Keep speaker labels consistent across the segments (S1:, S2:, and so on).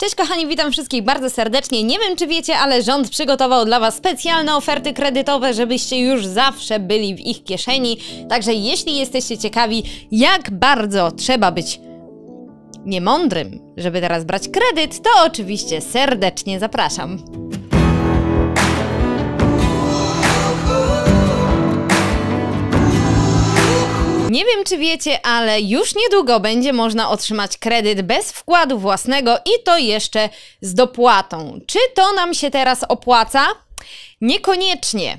S1: Cześć kochani, witam wszystkich bardzo serdecznie. Nie wiem czy wiecie, ale rząd przygotował dla Was specjalne oferty kredytowe, żebyście już zawsze byli w ich kieszeni. Także jeśli jesteście ciekawi, jak bardzo trzeba być niemądrym, żeby teraz brać kredyt, to oczywiście serdecznie zapraszam. Nie wiem, czy wiecie, ale już niedługo będzie można otrzymać kredyt bez wkładu własnego i to jeszcze z dopłatą. Czy to nam się teraz opłaca? Niekoniecznie.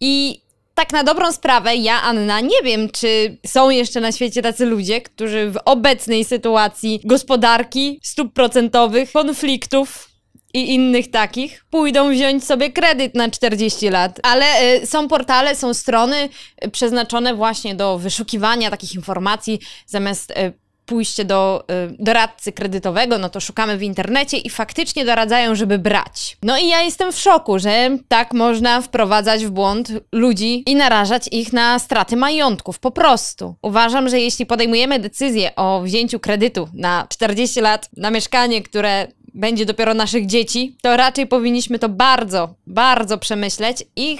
S1: I tak na dobrą sprawę, ja, Anna, nie wiem, czy są jeszcze na świecie tacy ludzie, którzy w obecnej sytuacji gospodarki, stóp procentowych, konfliktów, i innych takich pójdą wziąć sobie kredyt na 40 lat. Ale y, są portale, są strony y, przeznaczone właśnie do wyszukiwania takich informacji zamiast. Y, pójście do y, doradcy kredytowego, no to szukamy w internecie i faktycznie doradzają, żeby brać. No i ja jestem w szoku, że tak można wprowadzać w błąd ludzi i narażać ich na straty majątków, po prostu. Uważam, że jeśli podejmujemy decyzję o wzięciu kredytu na 40 lat na mieszkanie, które będzie dopiero naszych dzieci, to raczej powinniśmy to bardzo, bardzo przemyśleć i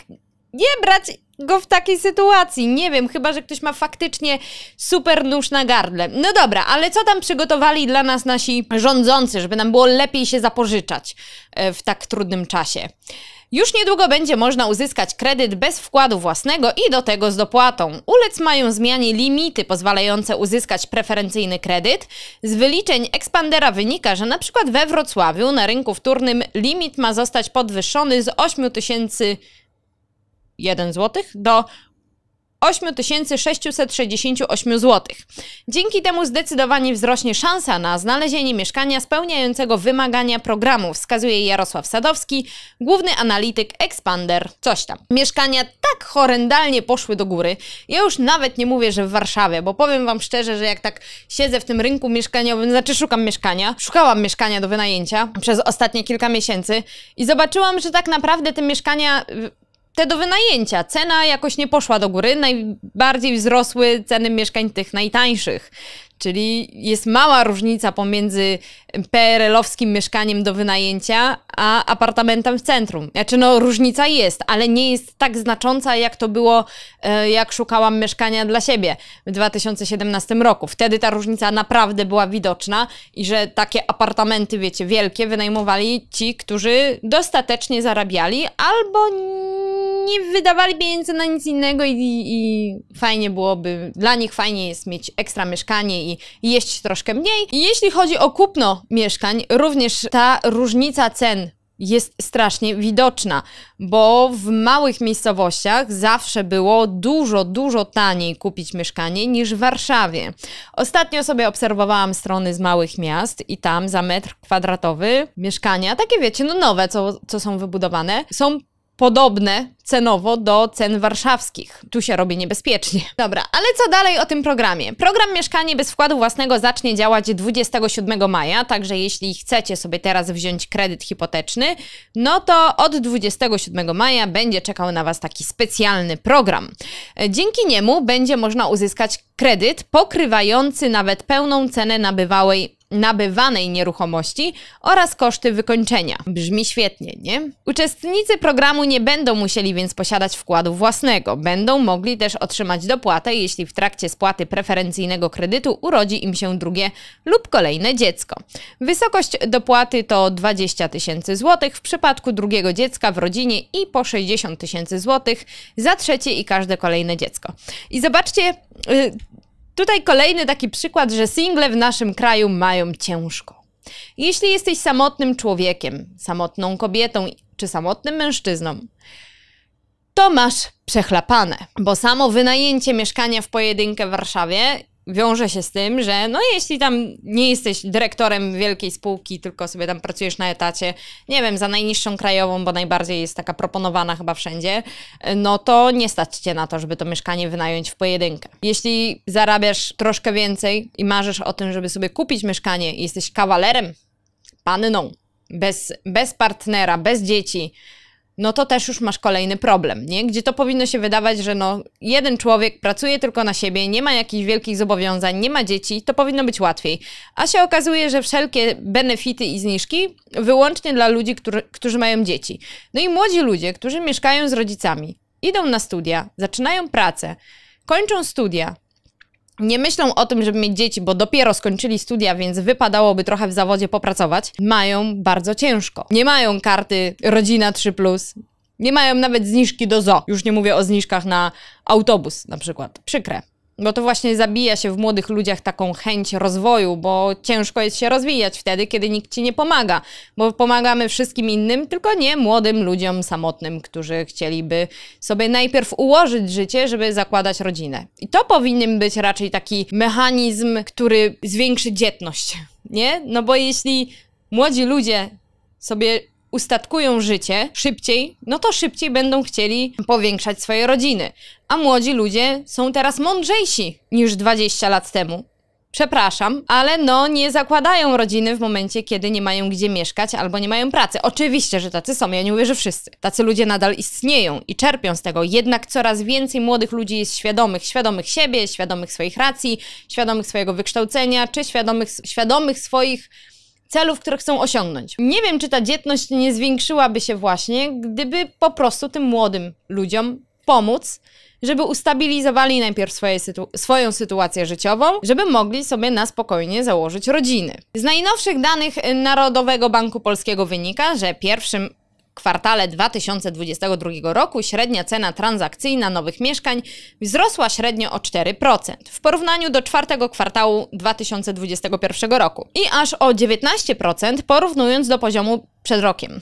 S1: nie brać go w takiej sytuacji. Nie wiem, chyba, że ktoś ma faktycznie super nóż na gardle. No dobra, ale co tam przygotowali dla nas nasi rządzący, żeby nam było lepiej się zapożyczać e, w tak trudnym czasie? Już niedługo będzie można uzyskać kredyt bez wkładu własnego i do tego z dopłatą. Ulec mają zmianie limity pozwalające uzyskać preferencyjny kredyt. Z wyliczeń ekspandera wynika, że na przykład we Wrocławiu na rynku wtórnym limit ma zostać podwyższony z 8 tysięcy 1 zł do 8668 zł. Dzięki temu zdecydowanie wzrośnie szansa na znalezienie mieszkania spełniającego wymagania programu, wskazuje Jarosław Sadowski, główny analityk Expander, coś tam. Mieszkania tak horrendalnie poszły do góry. Ja już nawet nie mówię, że w Warszawie, bo powiem wam szczerze, że jak tak siedzę w tym rynku mieszkaniowym, znaczy szukam mieszkania, szukałam mieszkania do wynajęcia przez ostatnie kilka miesięcy i zobaczyłam, że tak naprawdę te mieszkania te do wynajęcia. Cena jakoś nie poszła do góry, najbardziej wzrosły ceny mieszkań tych najtańszych. Czyli jest mała różnica pomiędzy PRL-owskim mieszkaniem do wynajęcia, a apartamentem w centrum. Znaczy, no, różnica jest, ale nie jest tak znacząca, jak to było, e, jak szukałam mieszkania dla siebie w 2017 roku. Wtedy ta różnica naprawdę była widoczna i że takie apartamenty, wiecie, wielkie wynajmowali ci, którzy dostatecznie zarabiali albo nie wydawali pieniędzy na nic innego i, i fajnie byłoby, dla nich fajnie jest mieć ekstra mieszkanie i jeść troszkę mniej. I jeśli chodzi o kupno mieszkań, również ta różnica cen jest strasznie widoczna, bo w małych miejscowościach zawsze było dużo, dużo taniej kupić mieszkanie niż w Warszawie. Ostatnio sobie obserwowałam strony z małych miast i tam za metr kwadratowy mieszkania, takie wiecie, no nowe, co, co są wybudowane, są podobne cenowo do cen warszawskich. Tu się robi niebezpiecznie. Dobra, ale co dalej o tym programie? Program Mieszkanie bez wkładu własnego zacznie działać 27 maja, także jeśli chcecie sobie teraz wziąć kredyt hipoteczny, no to od 27 maja będzie czekał na Was taki specjalny program. Dzięki niemu będzie można uzyskać kredyt pokrywający nawet pełną cenę nabywałej nabywanej nieruchomości oraz koszty wykończenia. Brzmi świetnie, nie? Uczestnicy programu nie będą musieli więc posiadać wkładu własnego. Będą mogli też otrzymać dopłatę, jeśli w trakcie spłaty preferencyjnego kredytu urodzi im się drugie lub kolejne dziecko. Wysokość dopłaty to 20 tysięcy złotych w przypadku drugiego dziecka w rodzinie i po 60 tysięcy złotych za trzecie i każde kolejne dziecko. I zobaczcie, y, Tutaj kolejny taki przykład, że single w naszym kraju mają ciężko. Jeśli jesteś samotnym człowiekiem, samotną kobietą czy samotnym mężczyzną, to masz przechlapane, bo samo wynajęcie mieszkania w pojedynkę w Warszawie wiąże się z tym, że no jeśli tam nie jesteś dyrektorem wielkiej spółki, tylko sobie tam pracujesz na etacie, nie wiem, za najniższą krajową, bo najbardziej jest taka proponowana chyba wszędzie, no to nie stać cię na to, żeby to mieszkanie wynająć w pojedynkę. Jeśli zarabiasz troszkę więcej i marzysz o tym, żeby sobie kupić mieszkanie i jesteś kawalerem, panną, bez, bez partnera, bez dzieci, no to też już masz kolejny problem, nie? Gdzie to powinno się wydawać, że no jeden człowiek pracuje tylko na siebie, nie ma jakichś wielkich zobowiązań, nie ma dzieci, to powinno być łatwiej. A się okazuje, że wszelkie benefity i zniżki wyłącznie dla ludzi, którzy, którzy mają dzieci. No i młodzi ludzie, którzy mieszkają z rodzicami, idą na studia, zaczynają pracę, kończą studia, nie myślą o tym, żeby mieć dzieci, bo dopiero skończyli studia, więc wypadałoby trochę w zawodzie popracować, mają bardzo ciężko. Nie mają karty rodzina 3, nie mają nawet zniżki do zo. Już nie mówię o zniżkach na autobus na przykład. Przykre. Bo to właśnie zabija się w młodych ludziach taką chęć rozwoju, bo ciężko jest się rozwijać wtedy, kiedy nikt ci nie pomaga. Bo pomagamy wszystkim innym, tylko nie młodym ludziom samotnym, którzy chcieliby sobie najpierw ułożyć życie, żeby zakładać rodzinę. I to powinien być raczej taki mechanizm, który zwiększy dzietność, nie? No bo jeśli młodzi ludzie sobie ustatkują życie szybciej, no to szybciej będą chcieli powiększać swoje rodziny. A młodzi ludzie są teraz mądrzejsi niż 20 lat temu. Przepraszam, ale no nie zakładają rodziny w momencie, kiedy nie mają gdzie mieszkać albo nie mają pracy. Oczywiście, że tacy są, ja nie mówię, że wszyscy. Tacy ludzie nadal istnieją i czerpią z tego, jednak coraz więcej młodych ludzi jest świadomych, świadomych siebie, świadomych swoich racji, świadomych swojego wykształcenia, czy świadomych, świadomych swoich celów, które chcą osiągnąć. Nie wiem, czy ta dzietność nie zwiększyłaby się właśnie, gdyby po prostu tym młodym ludziom pomóc, żeby ustabilizowali najpierw sytu swoją sytuację życiową, żeby mogli sobie na spokojnie założyć rodziny. Z najnowszych danych Narodowego Banku Polskiego wynika, że pierwszym kwartale 2022 roku średnia cena transakcyjna nowych mieszkań wzrosła średnio o 4% w porównaniu do czwartego kwartału 2021 roku i aż o 19% porównując do poziomu przed rokiem.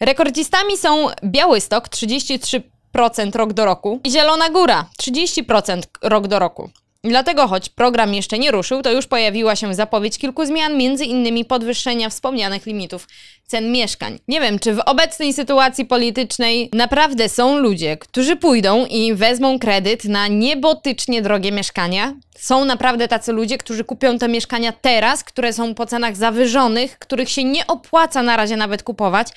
S1: Rekordzistami są Białystok 33% rok do roku i Zielona Góra 30% rok do roku. Dlatego choć program jeszcze nie ruszył, to już pojawiła się zapowiedź kilku zmian, między innymi podwyższenia wspomnianych limitów cen mieszkań. Nie wiem, czy w obecnej sytuacji politycznej naprawdę są ludzie, którzy pójdą i wezmą kredyt na niebotycznie drogie mieszkania? są naprawdę tacy ludzie, którzy kupią te mieszkania teraz, które są po cenach zawyżonych, których się nie opłaca na razie nawet kupować,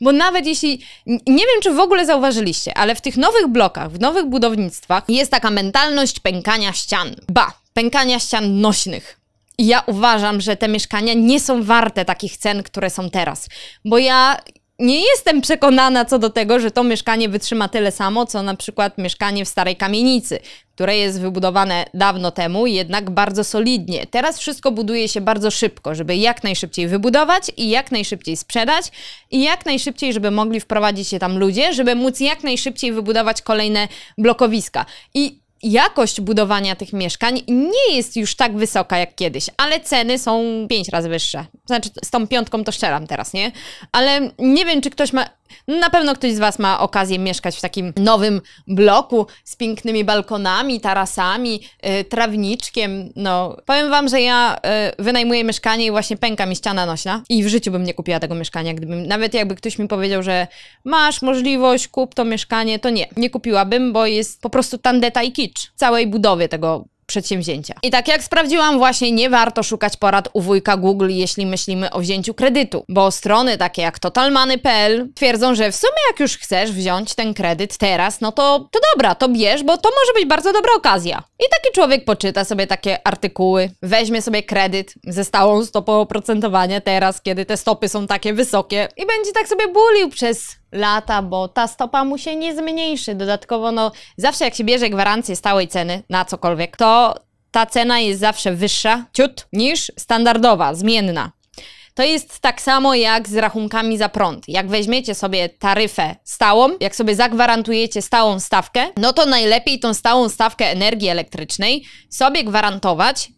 S1: bo nawet jeśli, nie wiem czy w ogóle zauważyliście, ale w tych nowych blokach, w nowych budownictwach jest taka mentalność pękania ścian. Ba, pękania ścian nośnych. I ja uważam, że te mieszkania nie są warte takich cen, które są teraz, bo ja nie jestem przekonana co do tego, że to mieszkanie wytrzyma tyle samo, co na przykład mieszkanie w starej kamienicy które jest wybudowane dawno temu, jednak bardzo solidnie. Teraz wszystko buduje się bardzo szybko, żeby jak najszybciej wybudować i jak najszybciej sprzedać i jak najszybciej, żeby mogli wprowadzić się tam ludzie, żeby móc jak najszybciej wybudować kolejne blokowiska. I jakość budowania tych mieszkań nie jest już tak wysoka jak kiedyś, ale ceny są pięć razy wyższe. Znaczy, z tą piątką to szczeram teraz, nie? Ale nie wiem, czy ktoś ma na pewno ktoś z Was ma okazję mieszkać w takim nowym bloku z pięknymi balkonami, tarasami, y, trawniczkiem. No, powiem Wam, że ja y, wynajmuję mieszkanie i właśnie pęka mi ściana nośna i w życiu bym nie kupiła tego mieszkania. Gdybym, nawet jakby ktoś mi powiedział, że masz możliwość, kup to mieszkanie, to nie, nie kupiłabym, bo jest po prostu tandeta i kicz w całej budowie tego przedsięwzięcia. I tak jak sprawdziłam, właśnie nie warto szukać porad u wujka Google, jeśli myślimy o wzięciu kredytu, bo strony takie jak totalmany.pl twierdzą, że w sumie jak już chcesz wziąć ten kredyt teraz, no to, to dobra, to bierz, bo to może być bardzo dobra okazja. I taki człowiek poczyta sobie takie artykuły, weźmie sobie kredyt ze stałą stopą oprocentowania teraz, kiedy te stopy są takie wysokie i będzie tak sobie bulił przez lata, bo ta stopa mu się nie zmniejszy. Dodatkowo, no, zawsze jak się bierze gwarancję stałej ceny na cokolwiek, to ta cena jest zawsze wyższa ciut niż standardowa, zmienna. To jest tak samo jak z rachunkami za prąd. Jak weźmiecie sobie taryfę stałą, jak sobie zagwarantujecie stałą stawkę, no to najlepiej tą stałą stawkę energii elektrycznej sobie gwarantować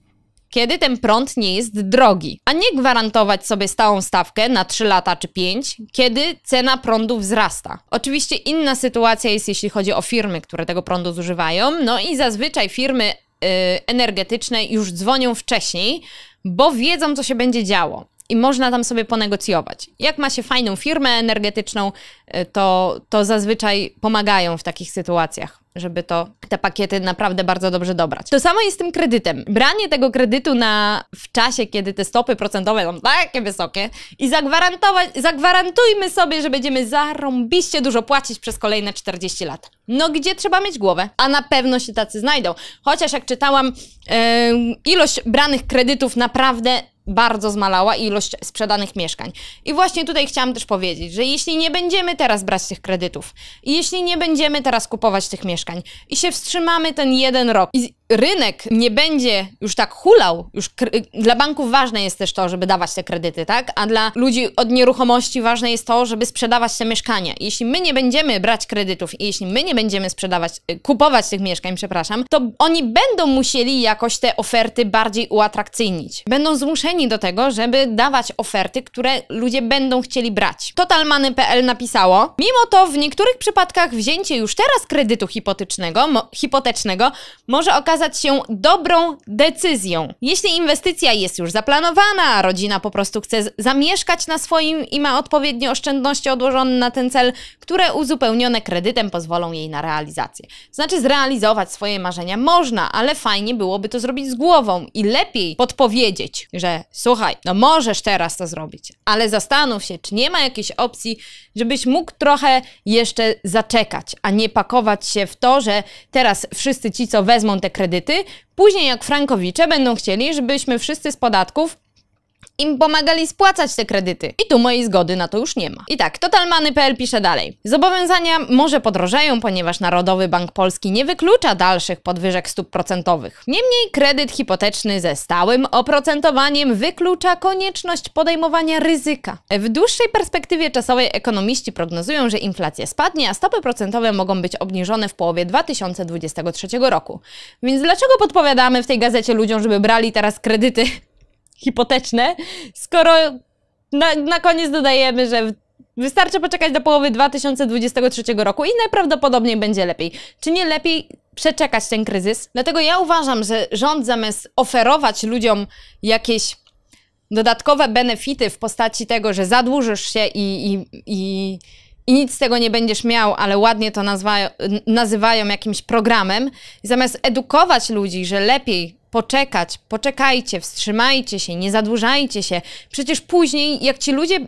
S1: kiedy ten prąd nie jest drogi, a nie gwarantować sobie stałą stawkę na 3 lata czy 5, kiedy cena prądu wzrasta. Oczywiście inna sytuacja jest, jeśli chodzi o firmy, które tego prądu zużywają, no i zazwyczaj firmy yy, energetyczne już dzwonią wcześniej, bo wiedzą, co się będzie działo i można tam sobie ponegocjować. Jak ma się fajną firmę energetyczną, y, to, to zazwyczaj pomagają w takich sytuacjach żeby to, te pakiety naprawdę bardzo dobrze dobrać. To samo jest z tym kredytem. Branie tego kredytu na, w czasie, kiedy te stopy procentowe są takie wysokie i zagwarantować, zagwarantujmy sobie, że będziemy zarąbiście dużo płacić przez kolejne 40 lat. No gdzie trzeba mieć głowę? A na pewno się tacy znajdą. Chociaż jak czytałam, yy, ilość branych kredytów naprawdę bardzo zmalała ilość sprzedanych mieszkań. I właśnie tutaj chciałam też powiedzieć, że jeśli nie będziemy teraz brać tych kredytów jeśli nie będziemy teraz kupować tych mieszkań i się wstrzymamy ten jeden rok i rynek nie będzie już tak hulał, już dla banków ważne jest też to, żeby dawać te kredyty, tak? A dla ludzi od nieruchomości ważne jest to, żeby sprzedawać te mieszkania. Jeśli my nie będziemy brać kredytów i jeśli my nie będziemy sprzedawać, y, kupować tych mieszkań, przepraszam, to oni będą musieli jakoś te oferty bardziej uatrakcyjnić. Będą zmuszeni do tego, żeby dawać oferty, które ludzie będą chcieli brać. Totalmany.pl napisało, mimo to w niektórych przypadkach wzięcie już teraz kredytu hipotecznego, mo hipotecznego może okazać okazać się dobrą decyzją. Jeśli inwestycja jest już zaplanowana, a rodzina po prostu chce zamieszkać na swoim i ma odpowiednie oszczędności odłożone na ten cel, które uzupełnione kredytem pozwolą jej na realizację. Znaczy zrealizować swoje marzenia można, ale fajnie byłoby to zrobić z głową i lepiej podpowiedzieć, że słuchaj, no możesz teraz to zrobić, ale zastanów się, czy nie ma jakiejś opcji, żebyś mógł trochę jeszcze zaczekać, a nie pakować się w to, że teraz wszyscy ci, co wezmą te kredyty, kredyty. Później, jak frankowicze będą chcieli, żebyśmy wszyscy z podatków im pomagali spłacać te kredyty. I tu mojej zgody na to już nie ma. I tak, totalmany.pl pisze dalej. Zobowiązania może podrożeją, ponieważ Narodowy Bank Polski nie wyklucza dalszych podwyżek stóp procentowych. Niemniej kredyt hipoteczny ze stałym oprocentowaniem wyklucza konieczność podejmowania ryzyka. W dłuższej perspektywie czasowej ekonomiści prognozują, że inflacja spadnie, a stopy procentowe mogą być obniżone w połowie 2023 roku. Więc dlaczego podpowiadamy w tej gazecie ludziom, żeby brali teraz kredyty hipoteczne, skoro na, na koniec dodajemy, że wystarczy poczekać do połowy 2023 roku i najprawdopodobniej będzie lepiej. Czy nie lepiej przeczekać ten kryzys? Dlatego ja uważam, że rząd zamiast oferować ludziom jakieś dodatkowe benefity w postaci tego, że zadłużysz się i, i, i, i nic z tego nie będziesz miał, ale ładnie to nazwa, nazywają jakimś programem, zamiast edukować ludzi, że lepiej poczekać, poczekajcie, wstrzymajcie się, nie zadłużajcie się. Przecież później, jak ci ludzie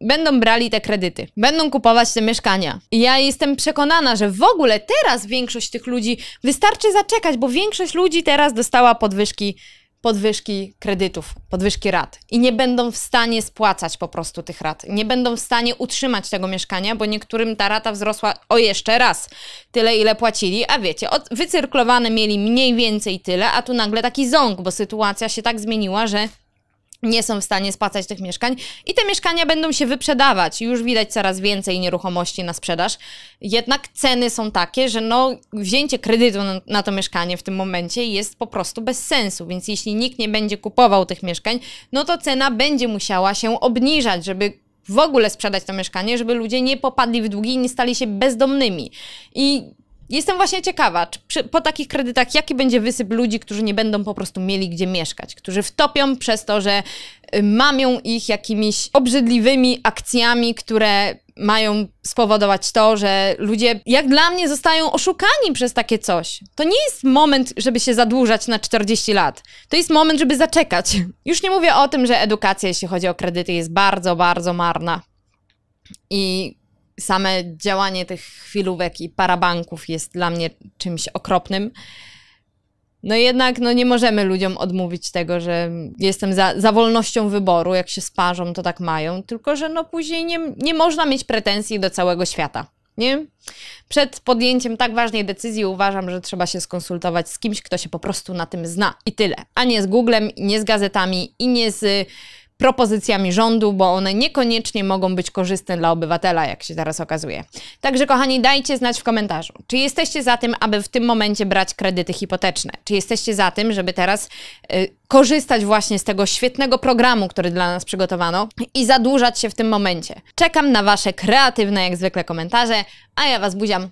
S1: będą brali te kredyty, będą kupować te mieszkania. I ja jestem przekonana, że w ogóle teraz większość tych ludzi wystarczy zaczekać, bo większość ludzi teraz dostała podwyżki podwyżki kredytów, podwyżki rat i nie będą w stanie spłacać po prostu tych rat. Nie będą w stanie utrzymać tego mieszkania, bo niektórym ta rata wzrosła o jeszcze raz tyle, ile płacili, a wiecie, od, wycyrkulowane mieli mniej więcej tyle, a tu nagle taki ząg, bo sytuacja się tak zmieniła, że nie są w stanie spłacać tych mieszkań i te mieszkania będą się wyprzedawać. Już widać coraz więcej nieruchomości na sprzedaż. Jednak ceny są takie, że no, wzięcie kredytu na, na, to mieszkanie w tym momencie jest po prostu bez sensu. Więc jeśli nikt nie będzie kupował tych mieszkań, no to cena będzie musiała się obniżać, żeby w ogóle sprzedać to mieszkanie, żeby ludzie nie popadli w długi i nie stali się bezdomnymi. I Jestem właśnie ciekawa, przy, po takich kredytach, jaki będzie wysyp ludzi, którzy nie będą po prostu mieli gdzie mieszkać, którzy wtopią przez to, że y, mamią ich jakimiś obrzydliwymi akcjami, które mają spowodować to, że ludzie, jak dla mnie, zostają oszukani przez takie coś. To nie jest moment, żeby się zadłużać na 40 lat. To jest moment, żeby zaczekać. Już nie mówię o tym, że edukacja, jeśli chodzi o kredyty, jest bardzo, bardzo marna. I same działanie tych chwilówek i parabanków jest dla mnie czymś okropnym. No jednak no nie możemy ludziom odmówić tego, że jestem za, za wolnością wyboru, jak się sparzą, to tak mają, tylko że no później nie, nie można mieć pretensji do całego świata. Nie? Przed podjęciem tak ważnej decyzji uważam, że trzeba się skonsultować z kimś, kto się po prostu na tym zna i tyle. A nie z Googlem, nie z gazetami i nie z propozycjami rządu, bo one niekoniecznie mogą być korzystne dla obywatela, jak się teraz okazuje. Także kochani, dajcie znać w komentarzu, czy jesteście za tym, aby w tym momencie brać kredyty hipoteczne? Czy jesteście za tym, żeby teraz y, korzystać właśnie z tego świetnego programu, który dla nas przygotowano i zadłużać się w tym momencie? Czekam na Wasze kreatywne, jak zwykle, komentarze, a ja Was buziam.